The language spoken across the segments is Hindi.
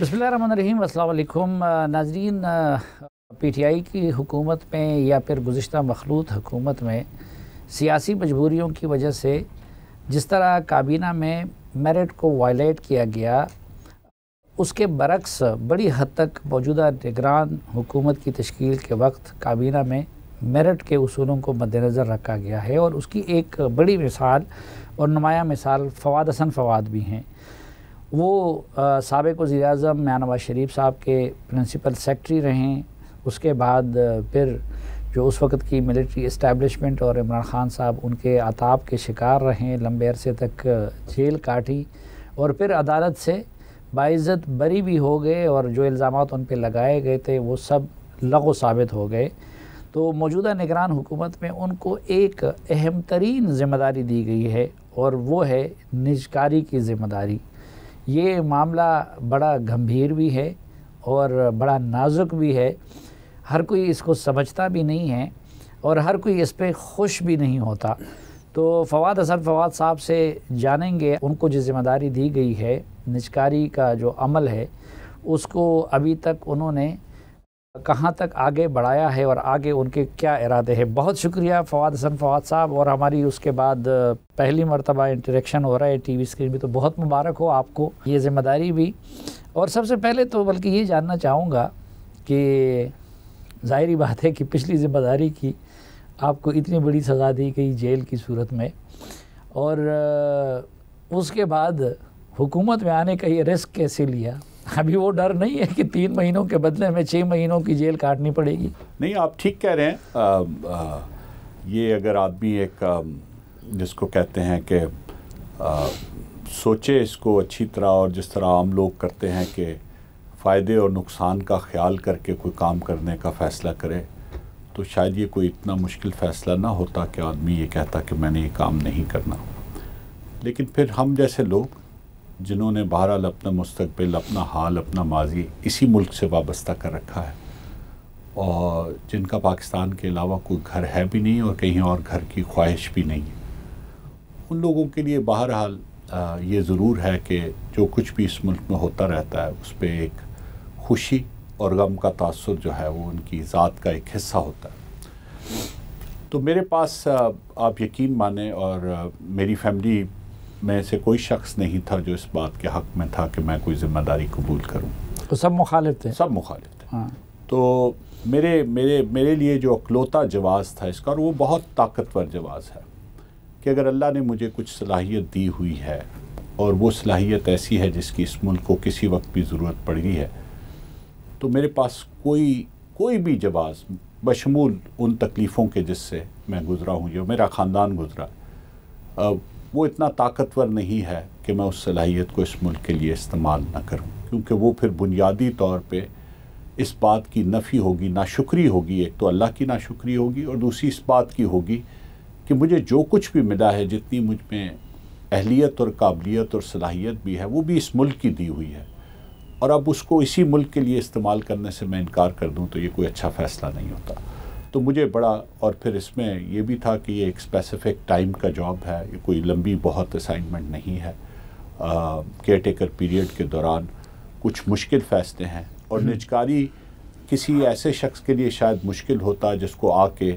बसमीम अल्लाम नाजरीन पी टी आई की हुकूमत में या फिर गुज्त मखलूत हुकूमत में सियासी मजबूरीों की वजह से जिस तरह काबीना में मेरिट को वायलेट किया गया उसके बरक्स बड़ी हद तक मौजूदा निगरान हुकूमत की तश्कील के वक्त काबीना में मेरिट के असूलों को मद्दनज़र रखा गया है और उसकी एक बड़ी मिसाल और नुमाया मिसाल फवाद हसन फवाद भी हैं वो सबक वज़ी अजम मियाँ नवाज शरीफ साहब के प्रिंसिपल सेक्रटरी रहें उसके बाद फिर जो उस वक्त की मिलिट्री इस्टेबलिशमेंट और इमरान ख़ान साहब उनके आताब के शिकार रहें लंबे अरसे तक जेल काटी और फिर अदालत से बाइज़त बरी भी हो गए और जो इल्ज़ाम उन पर लगाए गए थे वो सब लगो साबित हो गए तो मौजूदा निगरान हुकूमत में उनको एक अहम तरीन ज़िम्मेदारी दी गई है और वो है निजकारी की ज़िम्मेदारी ये मामला बड़ा गंभीर भी है और बड़ा नाजुक भी है हर कोई इसको समझता भी नहीं है और हर कोई इस पर खुश भी नहीं होता तो फवाद हसन फवाद साहब से जानेंगे उनको जो ज़िम्मेदारी दी गई है निचकारी का जो अमल है उसको अभी तक उन्होंने कहाँ तक आगे बढ़ाया है और आगे उनके क्या इरादे हैं बहुत शुक्रिया फवाद हसन फवाद साहब और हमारी उसके बाद पहली मरतबा इंटरेक्शन हो रहा है टीवी स्क्रीन पे तो बहुत मुबारक हो आपको ये जिम्मेदारी भी और सबसे पहले तो बल्कि ये जानना चाहूँगा कि ज़ाहरी बात है कि पिछली जिम्मेदारी की आपको इतनी बड़ी सज़ा दी गई जेल की सूरत में और उसके बाद हुकूमत में आने का ये रिस्क कैसे लिया अभी वो डर नहीं है कि तीन महीनों के बदले में छः महीनों की जेल काटनी पड़ेगी नहीं आप ठीक कह रहे हैं आ, आ, ये अगर आदमी एक आ, जिसको कहते हैं कि सोचे इसको अच्छी तरह और जिस तरह आम लोग करते हैं कि फ़ायदे और नुकसान का ख्याल करके कोई काम करने का फ़ैसला करे तो शायद ये कोई इतना मुश्किल फ़ैसला ना होता कि आदमी ये कहता कि मैंने ये काम नहीं करना लेकिन फिर हम जैसे लोग जिन्होंने बहरहाल अपना मुस्तबिल अपना हाल अपना माजी इसी मुल्क से वाबस्ता कर रखा है और जिनका पाकिस्तान के अलावा कोई घर है भी नहीं और कहीं और घर की ख्वाहिश भी नहीं है उन लोगों के लिए बहरहाल ये ज़रूर है कि जो कुछ भी इस मुल्क में होता रहता है उस पर एक खुशी और गम का तसर जो है वो उनकी ज़ात का एक हिस्सा होता है तो मेरे पास आप यकीन माने और मेरी फैमिली में से कोई शख्स नहीं था जो इस बात के हक में था कि मैं कोई ज़िम्मेदारी कबूल करूँ तो सब मुखालिफ थे सब मुखालिफ थे हाँ। तो मेरे मेरे मेरे लिए जो अकलौता जवाज़ था इसका और वो बहुत ताकतवर जवाज़ है कि अगर अल्लाह ने मुझे कुछ सलाहियत दी हुई है और वो सलाहियत ऐसी है जिसकी इस मुल्क को किसी वक्त भी ज़रूरत पड़ रही है तो मेरे पास कोई कोई भी जवाब बशमूल उन तकलीफ़ों के जिससे मैं गुज़रा हूँ जो मेरा ख़ानदान गुज़रा वो इतना ताकतवर नहीं है कि मैं उस सलाहियत को इस मुल्क के लिए इस्तेमाल ना करूँ क्योंकि वो फिर बुनियादी तौर पर इस बात की नफ़ी होगी नाशुक्री होगी एक तो अल्लाह की नाशुक्री होगी और दूसरी इस बात की होगी कि मुझे जो कुछ भी मिला है जितनी मुझ में अहलियत और काबिलियत और सलाहियत भी है वो भी इस मुल्क की दी हुई है और अब उसको इसी मुल्क के लिए इस्तेमाल करने से मैं इनकार कर दूँ तो ये कोई अच्छा फ़ैसला नहीं होता तो मुझे बड़ा और फिर इसमें ये भी था कि ये एक स्पेसिफिक टाइम का जॉब है ये कोई लंबी बहुत असाइनमेंट नहीं है केयर टेकर पीरियड के दौरान कुछ मुश्किल फैसले हैं और हम्म। निजकारी किसी ऐसे शख्स के लिए शायद मुश्किल होता जिसको आके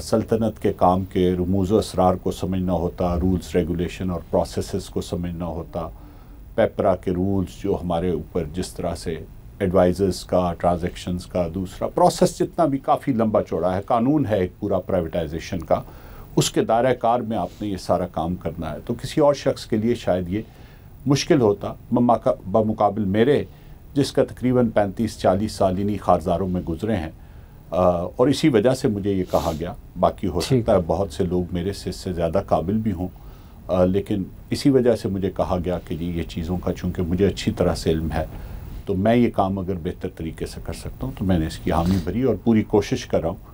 सल्तनत के काम के रमूज़ असरार को समझना होता रूल्स रेगुलेशन और प्रोसेसेस को समझना होता पेपरा के रूल्स जो हमारे ऊपर जिस तरह से एडवाइजर्स का ट्रांज़ेक्शन का दूसरा प्रोसेस जितना भी काफ़ी लंबा चौड़ा है कानून है एक पूरा प्राइवेटाइजेशन का उसके दायरा कार में आपने ये सारा काम करना है तो किसी और शख्स के लिए शायद ये मुश्किल होता बमुकाबिल मेरे जिसका तकरीबन पैंतीस चालीस साल इन्हीं खारजारों में गुजरे हैं आ, और इसी वजह से मुझे ये कहा गया बाकी हो सकता है बहुत से लोग मेरे से इससे ज़्यादा काबिल भी हों लेकिन इसी वजह से मुझे कहा गया कि जी ये चीज़ों का चूँकि मुझे अच्छी तरह से इल्म है तो मैं ये काम अगर बेहतर तरीके से कर सकता हूँ तो मैंने इसकी हामी भरी और पूरी कोशिश कर रहा हूँ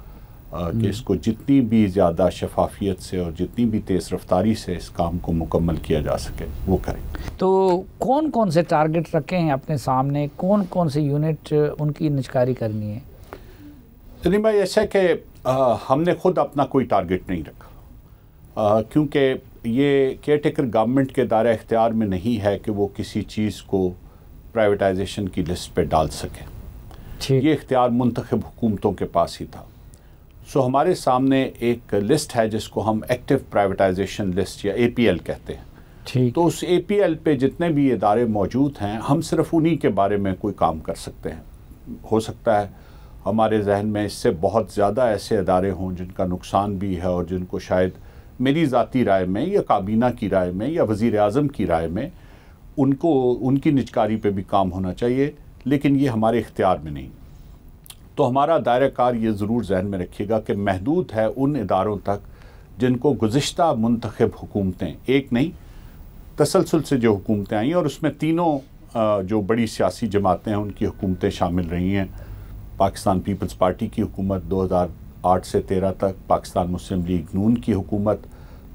कि हम्म। इसको जितनी भी ज़्यादा शफाफियत से और जितनी भी तेज़ रफ्तारी से इस काम को मुकम्मल किया जा सके वो करें तो कौन कौन से टारगेट रखे हैं अपने सामने कौन कौन से यूनिट उनकी निचकारी करनी है सलीम भाई ऐसा कि हमने खुद अपना कोई टारगेट नहीं रखा क्योंकि ये केयर टेकर गवर्नमेंट के दायरा इख्तियार में नहीं है कि वो किसी चीज़ को प्राइवेटाइजेशन की लिस्ट पे डाल सकें ये इख्तियार मंतखब हुकूमतों के पास ही था सो हमारे सामने एक लिस्ट है जिसको हम एक्टिव प्राइवेटाइजेशन लिस्ट या ए पी एल कहते हैं ठीक तो उस ए पी एल पे जितने भी इदारे मौजूद हैं हम सिर्फ उन्हीं के बारे में कोई काम कर सकते हैं हो सकता है हमारे जहन में इससे बहुत ज़्यादा ऐसे अदारे हों जिनका नुकसान भी है और जिनको शायद मेरी ज़ाती राय में या काबीना की राय में या वज़ी अजम की राय में उनको उनकी निजकारी पे भी काम होना चाहिए लेकिन ये हमारे इख्तियार में नहीं तो हमारा दायरा कार ये ज़रूर जहन में रखिएगा कि महदूद है उन इदारों तक जिनको गुज्त मंतखब हुकूमतें एक नहीं तसलसल से जो हुकूमतें आई और उसमें तीनों जो बड़ी सियासी जमातें हैं उनकी हुकूमतें शामिल रही हैं पाकिस्तान पीपल्स पार्टी की हुकूमत 2008 से 13 तक पाकिस्तान मुस्लिम लीग नून की हुकूमत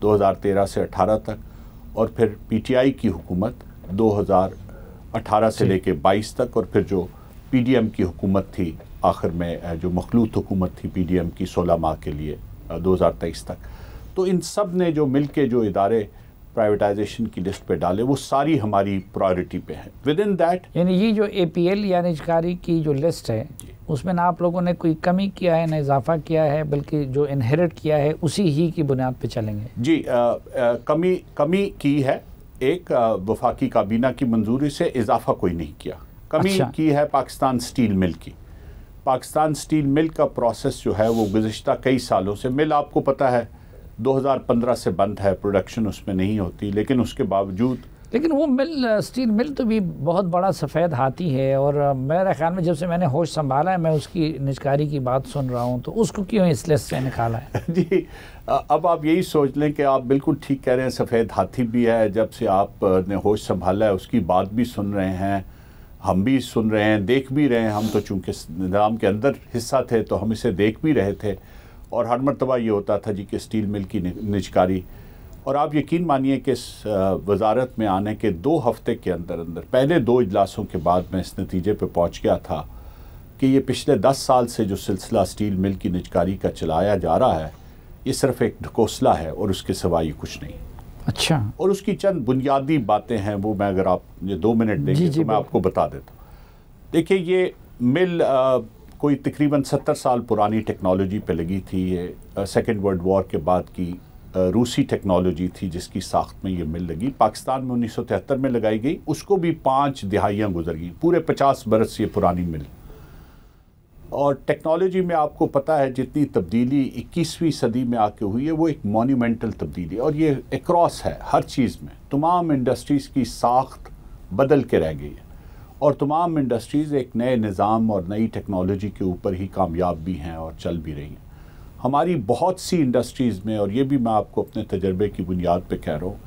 2013 से 18 तक और फिर पीटीआई की हुकूमत 2018 से लेके 22 तक और फिर जो पीडीएम की हुकूमत थी आखिर में जो मखलूत हुकूमत थी पीडीएम की 16 माह के लिए 2023 तक तो इन सब ने जो मिल के जो इदारे प्राइवेटाइजेशन की लिस्ट पे डाले वो सारी हमारी प्रायोरिटी पे है विद इन दैट यानी ये जो ए पी एल या निजकारी की जो लिस्ट है उसमें ना आप लोगों ने कोई कमी किया है ना इजाफा किया है बल्कि जो इनहेरिट किया है उसी ही की बुनियाद पे चलेंगे जी आ, आ, कमी कमी की है एक वफाकी काबीना की मंजूरी से इजाफा कोई नहीं किया कमी अच्छा। की है पाकिस्तान स्टील मिल की पाकिस्तान स्टील मिल का प्रोसेस जो है वो गुज्तर कई सालों से मिल आपको पता है 2015 से बंद है प्रोडक्शन उसमें नहीं होती लेकिन उसके बावजूद लेकिन वो मिल स्टील मिल तो भी बहुत बड़ा सफ़ेद हाथी है और मेरे ख्याल में जब से मैंने होश संभाला है मैं उसकी निजकारी की बात सुन रहा हूँ तो उसको क्यों इस लिस्ट से निकाला है जी अब आप यही सोच लें कि आप बिल्कुल ठीक कह रहे हैं सफ़ेद हाथी भी है जब से आपने होश संभाला है उसकी बात भी सुन रहे हैं हम भी सुन रहे हैं देख भी रहे हैं हम तो चूँकि निज़ाम के अंदर हिस्सा थे तो हम इसे देख भी रहे थे और हर मरतबा ये होता था जी कि स्टील मिल की निजकारी और आप यकीन मानिए कि इस वजारत में आने के दो हफ्ते के अंदर अंदर पहले दो इजलासों के बाद मैं इस नतीजे पर पहुँच गया था कि ये पिछले दस साल से जो सिलसिला स्टील मिल की निजकारी का चलाया जा रहा है ये सिर्फ एक ढकोसला है और उसके सिवाय कुछ नहीं अच्छा और उसकी चंद बुनियादी बातें हैं वो मैं अगर आप ये दो मिनट देंगे तो मैं आपको बता देता हूँ देखिए ये मिल आ, कोई तकरीबन सत्तर साल पुरानी टेक्नोलॉजी पे लगी थी ये सेकेंड वर्ल्ड वॉर के बाद की आ, रूसी टेक्नोलॉजी थी जिसकी साख्त में ये मिल लगी पाकिस्तान में उन्नीस में लगाई गई उसको भी पाँच दिहाइयाँ गुजर गई पूरे पचास बरस ये पुरानी मिल और टेक्नोलॉजी में आपको पता है जितनी तब्दीली इक्कीसवीं सदी में आके हुई है वो एक मोन्यूमेंटल तब्दीली और ये एक्रॉस है हर चीज़ में तमाम इंडस्ट्रीज़ की साख्त बदल के रह गई है और तमाम इंडस्ट्रीज़ एक नए निज़ाम और नई टेक्नोलॉजी के ऊपर ही कामयाब भी हैं और चल भी रही हैं हमारी बहुत सी इंडस्ट्रीज़ में और ये भी मैं आपको अपने तजर्बे की बुनियाद पर कह रहा हूँ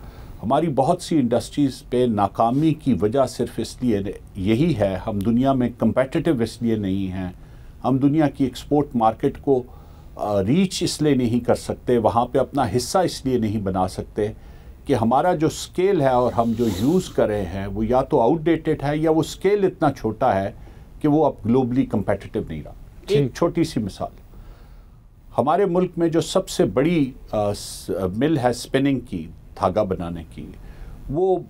हमारी बहुत सी इंडस्ट्रीज़ पे नाकामी की वजह सिर्फ इसलिए यही है हम दुनिया में कम्पटिटिव इसलिए नहीं हैं हम दुनिया की एक्सपोर्ट मार्केट को रीच इसलिए नहीं कर सकते वहाँ पे अपना हिस्सा इसलिए नहीं बना सकते कि हमारा जो स्केल है और हम जो यूज़ कर रहे हैं वो या तो आउटडेटेड है या वो स्केल इतना छोटा है कि वो अब ग्लोबली कंपेटिटिव नहीं रहा एक छोटी सी मिसाल हमारे मुल्क में जो सबसे बड़ी आ, स, आ, मिल है स्पिनिंग की धागा बनाने की वो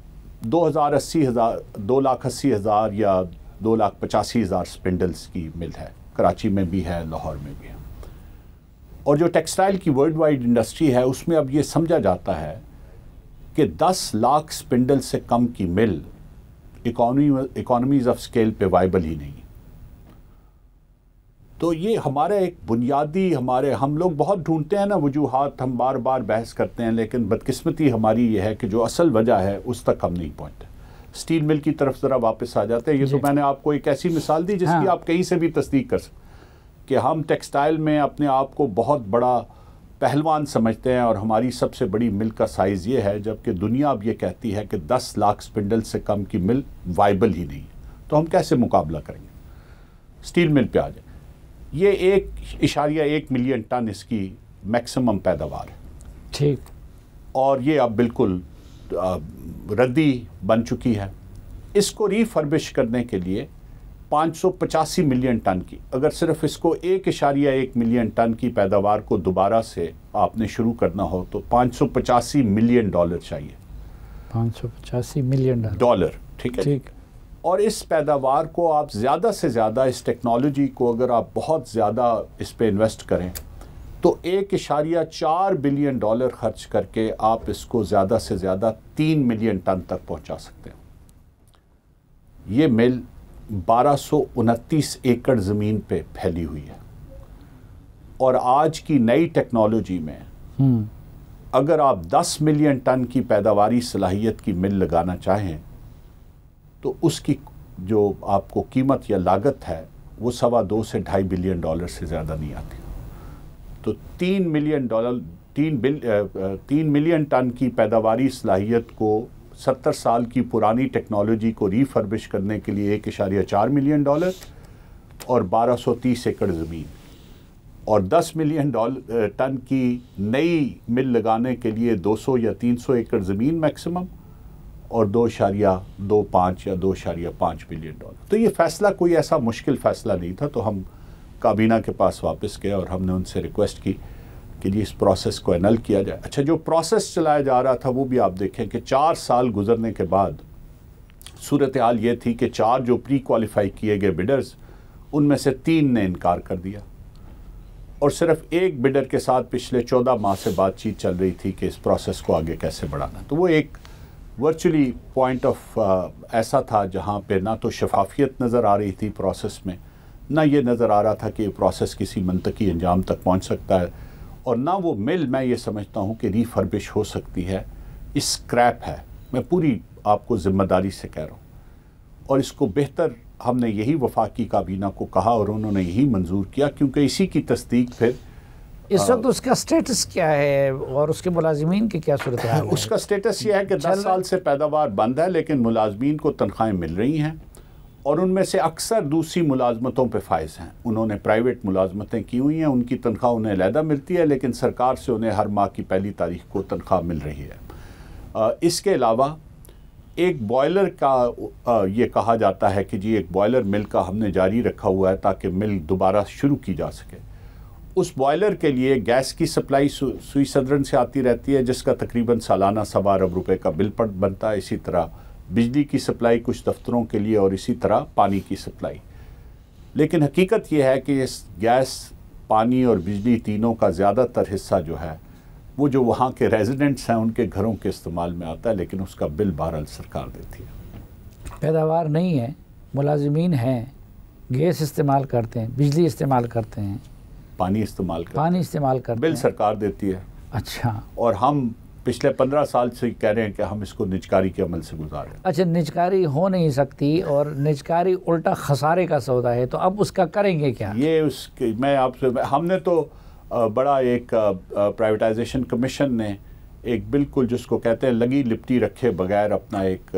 दो हज़ार अस्सी हज़ार दो लाख अस्सी हज़ार या दो लाख पचासी हज़ार स्पिंडल्स की मिल है कराची में भी है लाहौर में भी है और जो टेक्सटाइल की वर्ल्ड वाइड इंडस्ट्री है उसमें अब ये समझा जाता है कि 10 लाख स्पिंडल से कम की mill economy economies of scale पे वाइबल ही नहीं तो ये हमारा एक बुनियादी हमारे हम लोग बहुत ढूंढते हैं ना वजूहत हम बार बार बहस करते हैं लेकिन बदकिस्मती हमारी ये है कि जो असल वजह है उस तक हम नहीं पहुँचते स्टील मिल की तरफ ज़रा वापस आ जाते हैं ये तो मैंने आपको एक ऐसी मिसाल दी जिसकी हाँ। आप कहीं से भी तस्दीक कर सकते कि हम टेक्सटाइल में अपने आप को बहुत बड़ा पहलवान समझते हैं और हमारी सबसे बड़ी मिल का साइज़ ये है जबकि दुनिया अब ये कहती है कि दस लाख स्पिंडल से कम की मिल वाइबल ही नहीं तो हम कैसे मुकाबला करेंगे स्टील मिल पर आ जाए ये एक इशारिया एक मिलियन टन इसकी मैक्सिमम पैदावार है ठीक और ये अब बिल्कुल रद्दी बन चुकी है इसको रिफर्बिश करने के लिए पाँच मिलियन टन की अगर सिर्फ इसको एक इशारिया एक मिलियन टन की पैदावार को दोबारा से आपने शुरू करना हो तो पाँच मिलियन डॉलर चाहिए पाँच मिलियन डॉलर डॉलर ठीक है ठीक और इस पैदावार को आप ज़्यादा से ज़्यादा इस टेक्नोलॉजी को अगर आप बहुत ज़्यादा इस पर इन्वेस्ट करें तो एक इशारिया चार बिलियन डॉलर खर्च करके आप इसको ज़्यादा से ज़्यादा तीन मिलियन टन तक पहुंचा सकते हो ये मिल बारह एकड़ ज़मीन पे फैली हुई है और आज की नई टेक्नोलॉजी में हम्म। अगर आप 10 मिलियन टन की पैदावारी सलाहियत की मिल लगाना चाहें तो उसकी जो आपको कीमत या लागत है वो सवा दो से ढाई बिलियन डॉलर से ज़्यादा नहीं आती तो तीन मिलियन डॉलर तीन बिल तीन मिलियन टन की पैदावारी सलाहियत को सत्तर साल की पुरानी टेक्नोलॉजी को रीफर्बिश करने के लिए एक इशारिया चार मिलियन डॉलर और बारह सौ तीस एकड़ ज़मीन और दस मिलियन डॉलर टन की नई मिल लगाने के लिए दो सौ या तीन सौ एकड़ ज़मीन मैक्सिमम और दो इशारिया दो पाँच या दो इशारिया पाँच मिलियन डॉलर तो ये फ़ैसला कोई ऐसा मुश्किल फ़ैसला नहीं था तो हम काबीना के पास वापस गए और हमने उनसे रिक्वेस्ट की कि जी इस प्रोसेस को एनल किया जाए अच्छा जो प्रोसेस चलाया जा रहा था वो भी आप देखें कि चार साल गुजरने के बाद सूरत हाल ये थी कि चार जो प्री क्वालिफाई किए गए बिडर्स उनमें से तीन ने इनकार कर दिया और सिर्फ एक बिडर के साथ पिछले चौदह माह से बातचीत चल रही थी कि इस प्रोसेस को आगे कैसे बढ़ाना तो वो एक वर्चुअली पॉइंट ऑफ ऐसा था जहाँ पर ना तो शफाफियत नज़र आ रही थी प्रोसेस में ना ये नज़र आ रहा था कि प्रोसेस किसी मनतकी अंजाम तक पहुँच सकता है और ना वो मिल मैं ये समझता हूँ कि रिफर्बिश हो सकती है इस्क्रैप है मैं पूरी आपको ज़िम्मेदारी से कह रहा हूँ और इसको बेहतर हमने यही वफाकी काबीना को कहा और उन्होंने यही मंजूर किया क्योंकि इसी की तस्दीक फिर इस वक्त उसका स्टेटस क्या है और उसके मुलाजमीन की क्या सूरत है उसका स्टेटस ये है कि दस साल से पैदावार बंद है लेकिन मुलाजमीन को तनख्वाहें मिल रही हैं और उनमें से अक्सर दूसरी मुलाजमतों पर फायज हैं उन्होंने प्राइवेट मुलाजमतें की हुई हैं उनकी तनख्वाह उन्हें लहदा मिलती है लेकिन सरकार से उन्हें हर माह की पहली तारीख को तनख्वाह मिल रही है इसके अलावा एक बॉयलर का ये कहा जाता है कि जी एक बॉयलर मिल का हमने जारी रखा हुआ है ताकि मिल दोबारा शुरू की जा सके उस बॉयलर के लिए गैस की सप्लाई सुई सदरन से आती रहती है जिसका तकरीबन सालाना सवा अरब रुपये का बिल पर बनता है इसी तरह बिजली की सप्लाई कुछ दफ्तरों के लिए और इसी तरह पानी की सप्लाई लेकिन हकीकत यह है कि इस गैस पानी और बिजली तीनों का ज़्यादातर हिस्सा जो है वो जो वहाँ के रेजिडेंट्स हैं उनके घरों के इस्तेमाल में आता है लेकिन उसका बिल बहरहाल सरकार देती है पैदावार नहीं है मुलाजमीन हैं गैस इस्तेमाल करते हैं बिजली इस्तेमाल करते हैं पानी इस्तेमाल कर पानी इस्तेमाल कर बिल सरकार देती है अच्छा और हम पिछले पंद्रह साल से कह रहे हैं कि हम इसको निजकारी के अमल से गुजार अच्छा निजकारी हो नहीं सकती और निजकारी उल्टा खसारे का सौदा है तो अब उसका करेंगे क्या ये उसके मैं आपसे हमने तो बड़ा एक प्राइवेटाइजेशन कमीशन ने एक बिल्कुल जिसको कहते हैं लगी लिपटी रखे बगैर अपना एक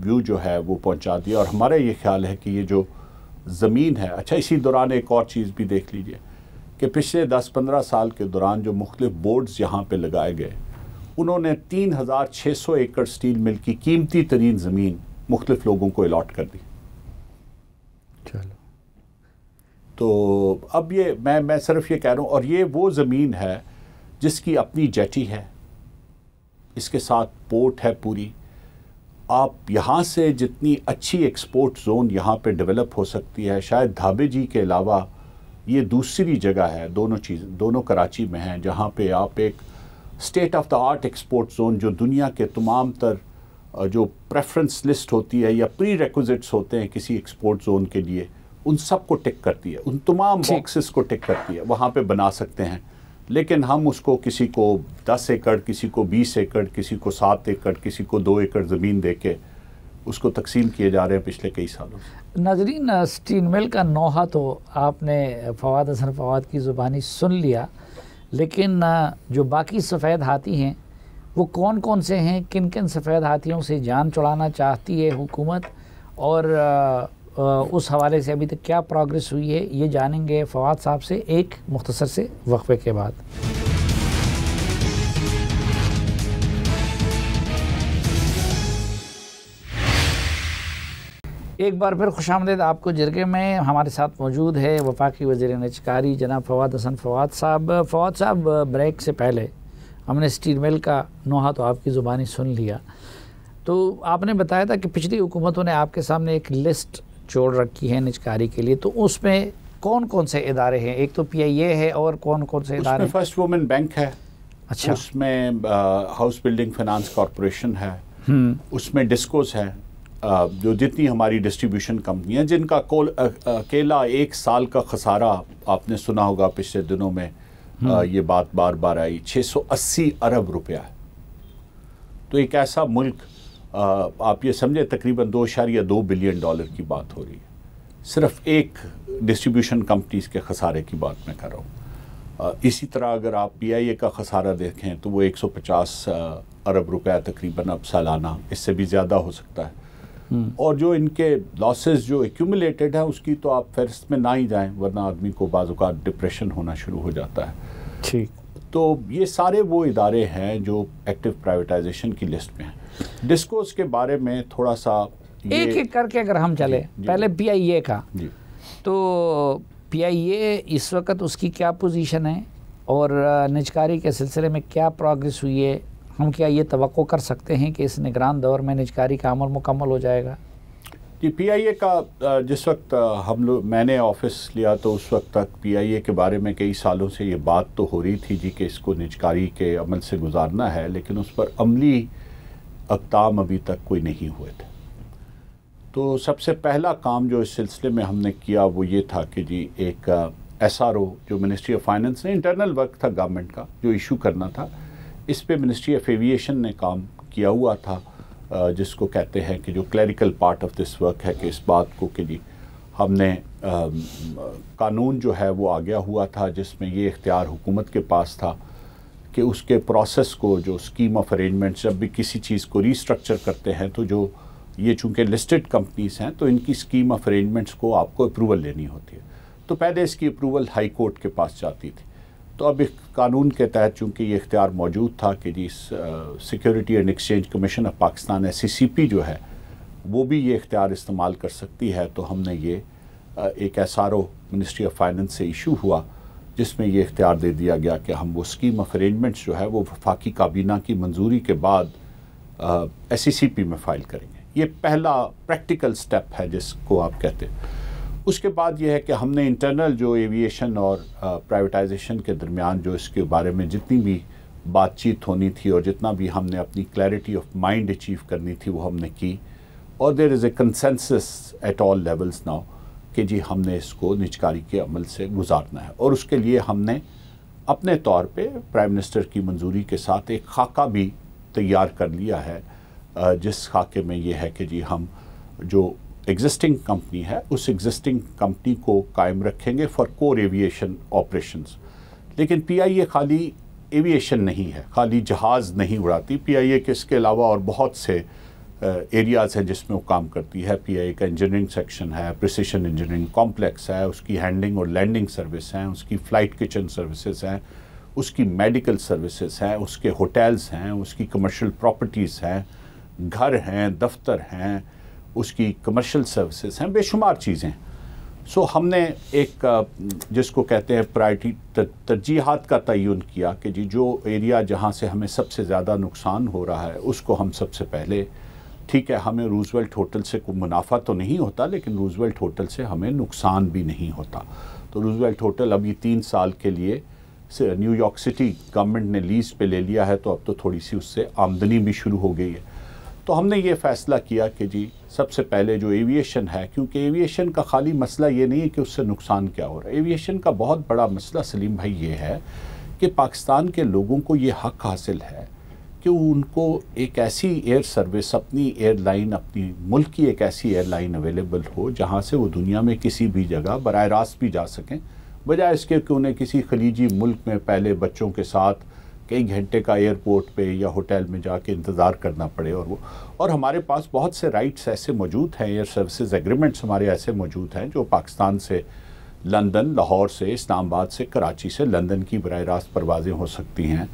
व्यू जो है वो पहुँचा दिया और हमारा ये ख्याल है कि ये जो ज़मीन है अच्छा इसी दौरान एक और चीज़ भी देख लीजिए कि पिछले दस पंद्रह साल के दौरान जो मुख्तलिफ बोर्ड्स यहाँ पर लगाए गए उन्होंने तीन हज़ार छः सौ एकड़ स्टील मिल की कीमती तरीन ज़मीन मुख्तफ लोगों को अलाट कर दी चलो तो अब ये मैं मैं सिर्फ ये कह रहा हूँ और ये वो ज़मीन है जिसकी अपनी जेटी है इसके साथ पोर्ट है पूरी आप यहाँ से जितनी अच्छी एक्सपोर्ट जोन यहाँ पे डेवलप हो सकती है शायद धाबे जी के अलावा ये दूसरी जगह है दोनों चीज़ दोनों कराची में हैं जहाँ पे आप एक state of the art export zone जो दुनिया के तमाम तर जो प्रेफरेंस लिस्ट होती है या प्री रेकोजिट्स होते हैं किसी एक्सपोर्ट जोन के लिए उन सब को टिक करती है उन तमाम बॉक्सेस को टिक करती है वहाँ पे बना सकते हैं लेकिन हम उसको किसी को दस एकड़ किसी को बीस एकड़ किसी को सात एकड़ किसी को दो एकड़ ज़मीन दे के उसको तकसीम किए जा रहे हैं पिछले कई सालों नाजरीन स्टीन मिल का नोहा तो आपने फवाद असर फवाद की ज़ुबानी सुन लिया लेकिन जो बाकी सफ़ेद हाथी हैं वो कौन कौन से हैं किन किन सफ़ेद हाथियों से जान चुड़ाना चाहती है हुकूमत और उस हवाले से अभी तक क्या प्रोग्रेस हुई है ये जानेंगे फवाद साहब से एक मुख्तसर से वक्फे के बाद एक बार फिर खुश आमदेद आपको जिरगे में हमारे साथ मौजूद है वफाकी वजीर नजकारी जनाब फवाद हसन फवाद साहब फवाद साहब ब्रेक से पहले हमने स्टील मिल का नोहा तो आपकी ज़ुबानी सुन लिया तो आपने बताया था कि पिछली हुकूमतों ने आपके सामने एक लिस्ट जोड़ रखी है निजकारी के लिए तो उसमें कौन कौन से इदारे हैं एक तो पी आई ए है और कौन कौन से इदारे फर्स्ट वुमेन बैंक है अच्छा उसमें हाउस बिल्डिंग फिनंस कॉरपोरेशन है हम्म। उसमें डिस्कोस है जो जितनी हमारी डिस्ट्रीब्यूशन कंपनियां जिनका कोल अकेला एक साल का खसारा आपने सुना होगा पिछले दिनों में आ, हम्म। ये बात बार बार आई 680 अरब रुपया है तो एक ऐसा मुल्क आ, आप ये समझे तकरीबन दो या दो बिलियन डॉलर की बात हो रही है सिर्फ एक डिस्ट्रीब्यूशन कंपनीज के खसारे की बात मैं कर रहा हूँ इसी तरह अगर आप पी आई ए का खसारा देखें तो वो 150 अरब रुपया तकरीबन अब सालाना इससे भी ज़्यादा हो सकता है हम्म। और जो इनके लॉसेस जो एक्यूमुलेटेड है उसकी तो आप फहरिस्त में ना ही जाएं वरना आदमी को बाज़ात डिप्रेशन होना शुरू हो जाता है ठीक तो ये सारे वो इदारे हैं जो एक्टिव प्राइवेटाइजेशन की लिस्ट में हैं डिस्कोस के बारे में थोड़ा सा एक एक करके अगर हम चले पहले पी पहले ए का जी तो ए इस वक्त उसकी क्या पोजिशन है और निजकारी के सिलसिले में क्या प्रोग्रेस हुई है हम क्या ये तो कर सकते हैं कि इस निगरान दौर में निजकारी का अमल मुकम्मल हो जाएगा जी पीआईए का जिस वक्त हम लोग मैंने ऑफिस लिया तो उस वक्त तक पीआईए के बारे में कई सालों से ये बात तो हो रही थी जी कि इसको निजकारी के अमल से गुजारना है लेकिन उस पर अमली अकदाम अभी तक कोई नहीं हुए थे तो सबसे पहला काम जो इस सिलसिले में हमने किया वो ये था कि जी एक एस जो मिनिस्ट्री ऑफ फाइनेंस ने इंटरनल वर्क था गवर्नमेंट का जो इशू करना था इस पर मिनिस्ट्री ऑफ एविएशन ने काम किया हुआ था जिसको कहते हैं कि जो clerical part of this work है कि इस बात को कि जी हमने कानून जो है वो आ गया हुआ था जिसमें ये इख्तियार हुकूमत के पास था कि उसके प्रोसेस को जो स्कीम ऑफ अरेंजमेंट जब भी किसी चीज़ को रीस्ट्रक्चर करते हैं तो जो ये चूँकि लिस्टेड कंपनीज हैं तो इनकी स्कीम ऑफ अरेंजमेंट्स को आपको अप्रूवल लेनी होती है तो पहले इसकी अप्रूवल हाई कोर्ट के पास जाती थी तो अब इस कानून के तहत चूंकि ये इख्तियार मौजूद था कि जी security and exchange commission of Pakistan S जो है वो भी ये इख्तियार इस्तेमाल कर सकती है तो हमने ये एक S R O ministry of finance से इशू हुआ जिसमें ये इख्तियार दे दिया गया कि हम वो स्कीम ऑफ अरेंजमेंट्स जो है वो वफाकी काबीना की मंजूरी के बाद एस e में फ़ाइल करेंगे ये पहला प्रैक्टिकल स्टेप है जिसको आप कहते हैं उसके बाद यह है कि हमने इंटरनल जो एविएशन और प्राइवेटाइजेशन के दरमियान जो इसके बारे में जितनी भी बातचीत होनी थी और जितना भी हमने अपनी क्लैरिटी ऑफ माइंड अचीव करनी थी वो हमने की और there is a consensus at all levels now कि जी हमने इसको निचकारी के अमल से गुजारना है और उसके लिए हमने अपने तौर पे प्राइम मिनिस्टर की मंजूरी के साथ एक खाका भी तैयार कर लिया है जिस खाके में ये है कि जी हम जो एग्जिस्टिंग कंपनी है उस एग्जिस्टिंग कंपनी को कायम रखेंगे फॉर कोर एविएशन ऑपरेशंस लेकिन पीआईए खाली एविएशन नहीं है खाली जहाज़ नहीं उड़ाती पीआईए के इसके अलावा और बहुत से एरियाज़ हैं जिसमें वो काम करती है पीआईए का इंजीनियरिंग सेक्शन है प्रिसिशन इंजीनियरिंग कॉम्प्लेक्स है उसकी हैंडलिंग और लैंडिंग सर्विस हैं उसकी फ़्लाइट किचन सर्विसेज हैं उसकी मेडिकल सर्विसेज हैं उसके होटल्स हैं उसकी कमर्शियल प्रॉपर्टीज़ हैं घर हैं दफ्तर हैं उसकी कमर्शियल सर्विसेज हैं बेशुमार चीज़ें सो so, हमने एक जिसको कहते हैं प्रायरिटी तरजीहत का तयन किया कि जी जो एरिया जहाँ से हमें सबसे ज़्यादा नुकसान हो रहा है उसको हम सबसे पहले ठीक है हमें रूजवेल्ट होटल से कोई मुनाफा तो नहीं होता लेकिन रूजवेल्ट होटल से हमें नुकसान भी नहीं होता तो रूजवेल्ट होटल अभी तीन साल के लिए न्यूयॉर्क सिटी गवर्नमेंट ने लीज पे ले लिया है तो अब तो थोड़ी सी उससे आमदनी भी शुरू हो गई है तो हमने ये फ़ैसला किया कि जी सबसे पहले जो एविएशन है क्योंकि एविएशन का खाली मसला ये नहीं है कि उससे नुकसान क्या हो रहा है एविएशन का बहुत बड़ा मसला सलीम भाई ये है कि पाकिस्तान के लोगों को ये हक हासिल है कि उनको एक ऐसी एयर सर्विस अपनी एयरलाइन अपनी मुल्क की एक ऐसी एयरलाइन अवेलेबल हो जहाँ से वो दुनिया में किसी भी जगह बर रास्त भी जा सकें बजाय इसके कि उन्हें किसी खलीजी मुल्क में पहले बच्चों के साथ कई घंटे का एयरपोर्ट पे या होटल में जाके इंतज़ार करना पड़े और वो और हमारे पास बहुत से राइट्स ऐसे मौजूद हैं एयर सर्विसेज एग्रीमेंट्स हमारे ऐसे मौजूद हैं जो पाकिस्तान से लंदन लाहौर से इस्लामाबाद से कराची से लंदन की बर रास्त परवाज़ें हो सकती हैं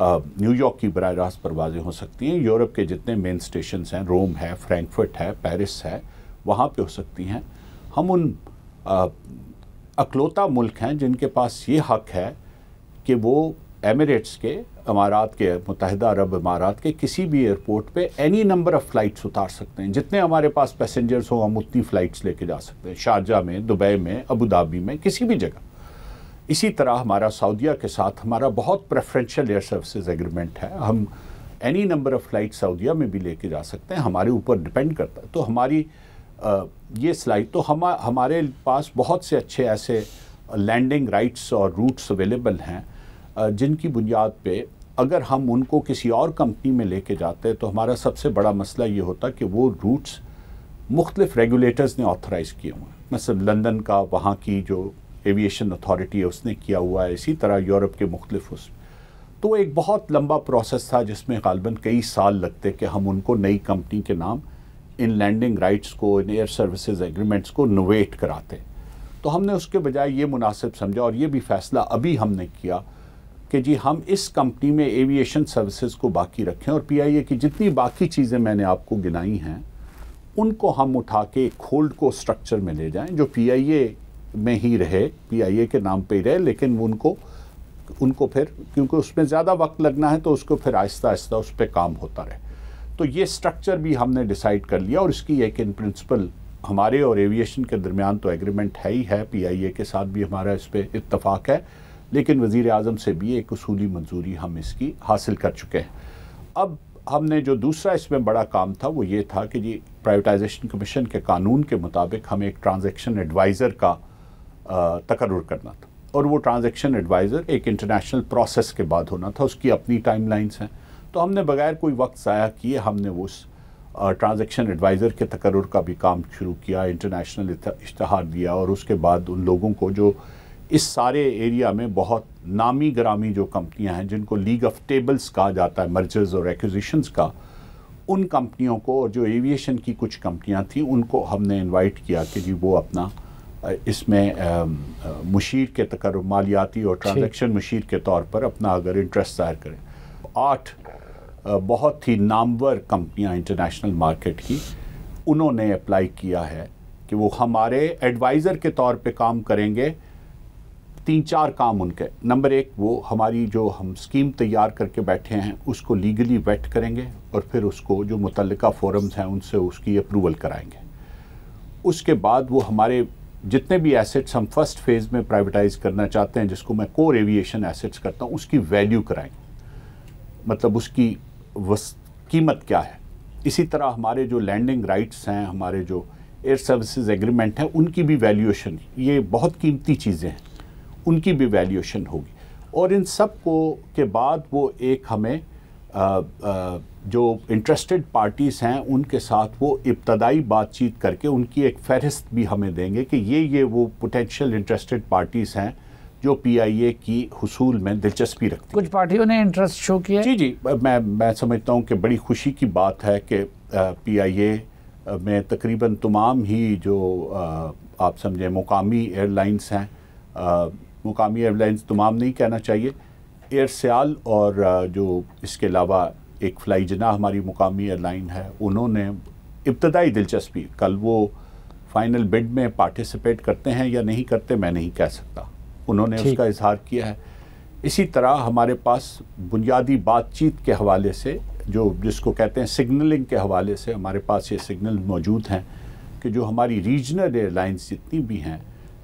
न्यूयॉर्क की बर रास्त परवाज़ें हो सकती हैं यूरोप के जितने मेन स्टेशन हैं रोम है फ्रैंकफर्ट है पेरिस है वहाँ पर हो सकती हैं हम उन आ, अकलौता मुल्क हैं जिनके पास ये हक है कि वो एमिरेट्स के अमारात के मुतहदा अरब अमारात के किसी भी एयरपोर्ट पे एनी नंबर ऑफ़ फ़्लाइट्स उतार सकते हैं जितने हमारे पास पैसेंजर्स हों हम उतनी फ़्लाइट्स लेके जा सकते हैं शारजा में दुबई में अबू धाबी में किसी भी जगह इसी तरह हमारा सऊदिया के साथ हमारा बहुत प्रेफरेंशियल एयर सर्विसज़ एग्रीमेंट है हम any number of flight Saudia में भी लेके जा सकते हैं हमारे ऊपर डिपेंड करता है तो हमारी आ, ये स्लाइड तो हम हमारे पास बहुत से अच्छे ऐसे लैंडिंग राइट्स और रूट्स अवेलेबल हैं जिनकी बुनियाद पे अगर हम उनको किसी और कंपनी में लेके जाते तो हमारा सबसे बड़ा मसला ये होता कि वो रूट्स मुख्तलिफ रेगुलेटर्स ने ऑथराइज़ किए हुए हैं मतलब लंदन का वहाँ की जो एविएशन अथॉरिटी है उसने किया हुआ है इसी तरह यूरोप के मुख्तलिफ उस तो एक बहुत लंबा प्रोसेस था जिसमें गालबा कई साल लगते कि हम उनको नई कंपनी के नाम इन लैंडिंग राइट्स को इन एयर सर्विसेज एग्रीमेंट्स को नोवेट कराते तो हमने उसके बजाय ये मुनासिब समझा और ये भी फैसला अभी हमने किया कि जी हम इस कंपनी में एविएशन सर्विसेज को बाकी रखें और पीआईए की जितनी बाकी चीज़ें मैंने आपको गिनाई हैं उनको हम उठा के एक होल्ड को स्ट्रक्चर में ले जाएं जो पीआईए में ही रहे पीआईए के नाम पे ही रहे लेकिन उनको उनको फिर क्योंकि उसमें ज़्यादा वक्त लगना है तो उसको फिर आहिस्ता आहिस्ता उस पर काम होता रहे तो ये स्ट्रक्चर भी हमने डिसाइड कर लिया और इसकी एक इन प्रिंसिपल हमारे और एविएशन के दरमियान तो एग्रीमेंट है ही है पी के साथ भी हमारा इस पर इतफाक़ है लेकिन वज़ी अजम से भी एक असूली मंजूरी हम इसकी हासिल कर चुके हैं अब हमने जो दूसरा इसमें बड़ा काम था वो ये था कि जी प्राइवेटाइजेशन कमीशन के कानून के मुताबिक हमें एक ट्रांज़ेक्शन एडवाइज़र का तकर करना था और वो ट्रांज़ेक्शन एडवाइज़र एक इंटरनेशनल प्रोसेस के बाद होना था उसकी अपनी टाइम हैं तो हमने बगैर कोई वक्त ज़ाया किए हमने उस ट्रांज़ेक्शन एडवाइज़र के तकर का भी काम शुरू किया इंटरनेशनल इश्तहार दिया और उसके बाद उन लोगों को जो इस सारे एरिया में बहुत नामी ग्रामी जो कंपनियां हैं जिनको लीग ऑफ टेबल्स कहा जाता है मर्जर्स और एक्विजिशंस का उन कंपनियों को और जो एविएशन की कुछ कंपनियां थी उनको हमने इनवाइट किया कि जी वो अपना इसमें मुशीर के तकर मालियाती और ट्रांजेक्शन मुशीर के तौर पर अपना अगर इंटरेस्ट ज़ाहिर करें आठ बहुत ही नामवर कंपनियां इंटरनेशनल मार्केट की उन्होंने अप्लाई किया है कि वो हमारे एडवाइज़र के तौर पे काम करेंगे तीन चार काम उनके नंबर एक वो हमारी जो हम स्कीम तैयार करके बैठे हैं उसको लीगली वेट करेंगे और फिर उसको जो मुतल फोरम्स हैं उनसे उसकी अप्रूवल कराएंगे उसके बाद वो हमारे जितने भी एसेट्स हम फर्स्ट फेज़ में प्राइवेटाइज करना चाहते हैं जिसको मैं कोर एविएशन एसेट्स करता हूँ उसकी वैल्यू कराएंगे मतलब उसकी कीमत क्या है इसी तरह हमारे जो लैंडिंग राइट्स हैं हमारे जो एयर सर्विसेज एग्रीमेंट हैं उनकी भी वैल्यूएशन ये बहुत कीमती चीज़ें हैं उनकी भी वैल्यूएशन होगी और इन सब को के बाद वो एक हमें आ, आ, जो इंटरेस्टेड पार्टीज़ हैं उनके साथ वो इब्तदाई बातचीत करके उनकी एक फहरिस्त भी हमें देंगे कि ये ये वो पोटेंशियल इंटरेस्टेड पार्टीज़ हैं जो पीआईए की हसूल में दिलचस्पी रखती कुछ पार्टियों ने इंटरेस्ट शो किया जी जी मैं मैं समझता हूँ कि बड़ी खुशी की बात है कि पीआईए में तकरीबन तमाम ही जो आ, आप समझें मुकामी एयरलाइंस हैं मुकामी एयरलाइंस तमाम नहीं कहना चाहिए एयर सियाल और जो इसके अलावा एक फ्लाई जना हमारी मुकामी एयरलाइन है उन्होंने इब्तदाई दिलचस्पी कल वो फाइनल बिड में पार्टिसिपेट करते हैं या नहीं करते मैं नहीं कह सकता उन्होंने उसका इजहार किया है इसी तरह हमारे पास बुनियादी बातचीत के हवाले से जो जिसको कहते हैं सिग्नलिंग के हवाले से हमारे पास ये सिग्नल मौजूद हैं कि जो हमारी रीजनल एयरलाइंस जितनी भी हैं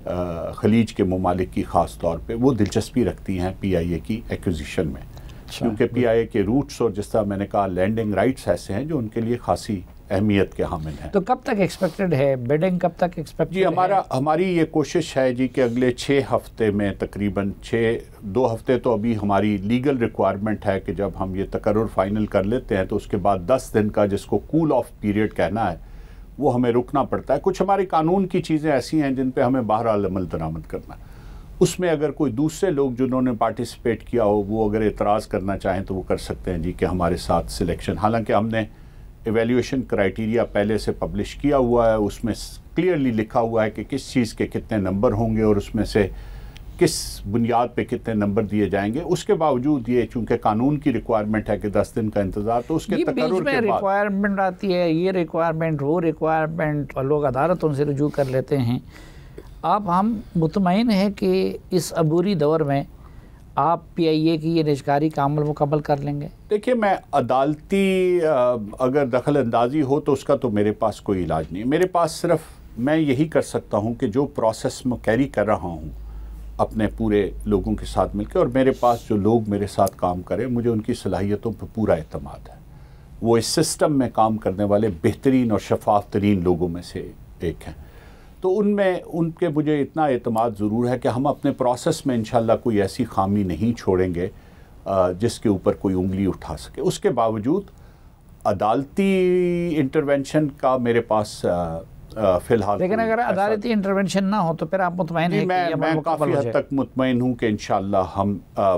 खलीज के ममालिक की ख़ास तौर पर वो दिलचस्पी रखती हैं पी आई ए की एक्विजिशन में अच्छा। क्योंकि पी आई ए के रूट्स और जिस तरह मैंने कहा लैंडिंग राइट्स ऐसे हैं जो उनके लिए खासी अहमियत के हामिल हैं तो कब तक एक्सपेक्टेड है बिडिंग कब तक एक्सपेक्ट जी हमारा है? हमारी ये कोशिश है जी कि अगले छः हफ्ते में तकरीबन छः दो हफ्ते तो अभी हमारी लीगल रिक्वायरमेंट है कि जब हम ये तकर फाइनल कर लेते हैं तो उसके बाद दस दिन का जिसको कूल ऑफ पीरियड कहना है वो हमें रुकना पड़ता है कुछ हमारे कानून की चीज़ें ऐसी हैं जिन पर हमें बहरहाल अमल दरामद करना है उसमें अगर कोई दूसरे लोग जिन्होंने पार्टिसिपेट किया हो वो अगर एतराज़ करना चाहें तो वो कर सकते हैं जी कि हमारे साथ सिलेक्शन हालांकि हमने एवेल्यूशन क्राइटेरिया पहले से पब्लिश किया हुआ है उसमें क्लियरली लिखा हुआ है कि किस चीज़ के कितने नंबर होंगे और उसमें से किस बुनियाद पे कितने नंबर दिए जाएंगे उसके बावजूद ये चूंकि कानून की रिक्वायरमेंट है कि दस दिन का इंतजार तो उसके तकर्र रिक्वायरमेंट आती है ये रिक्वायरमेंट वो रिक्वायरमेंट और लोग अदालतों से रजू कर लेते हैं आप हम मुतमिन है कि इस अबूरी दौर में आप पी आई ए की ये निजकारी का अमल मुकम्मल कर लेंगे देखिए मैं अदालती अगर दखल अंदाजी हो तो उसका तो मेरे पास कोई इलाज नहीं मेरे पास सिर्फ मैं यही कर सकता हूँ कि जो प्रोसेस मैं कैरी कर रहा हूँ अपने पूरे लोगों के साथ मिलकर और मेरे पास जो लोग मेरे साथ काम करें मुझे उनकी सलाहियतों पर पूरा अतमाद है वो इस सिस्टम में काम करने वाले बेहतरीन और शफाफ तरीन लोगों में से एक हैं तो उनमें उनके मुझे इतना अतमाद ज़रूर है कि हम अपने प्रोसेस में इन कोई ऐसी खामी नहीं छोड़ेंगे जिसके ऊपर कोई उंगली उठा सके उसके बावजूद अदालती इंटरवेंशन का मेरे पास फिलहाल लेकिन अगर अदालती इंटरवेंशन ना हो तो फिर आप मुतमिन मैं, मैं काफ़ी हद तक मुतमिन हूँ कि इन हम आ,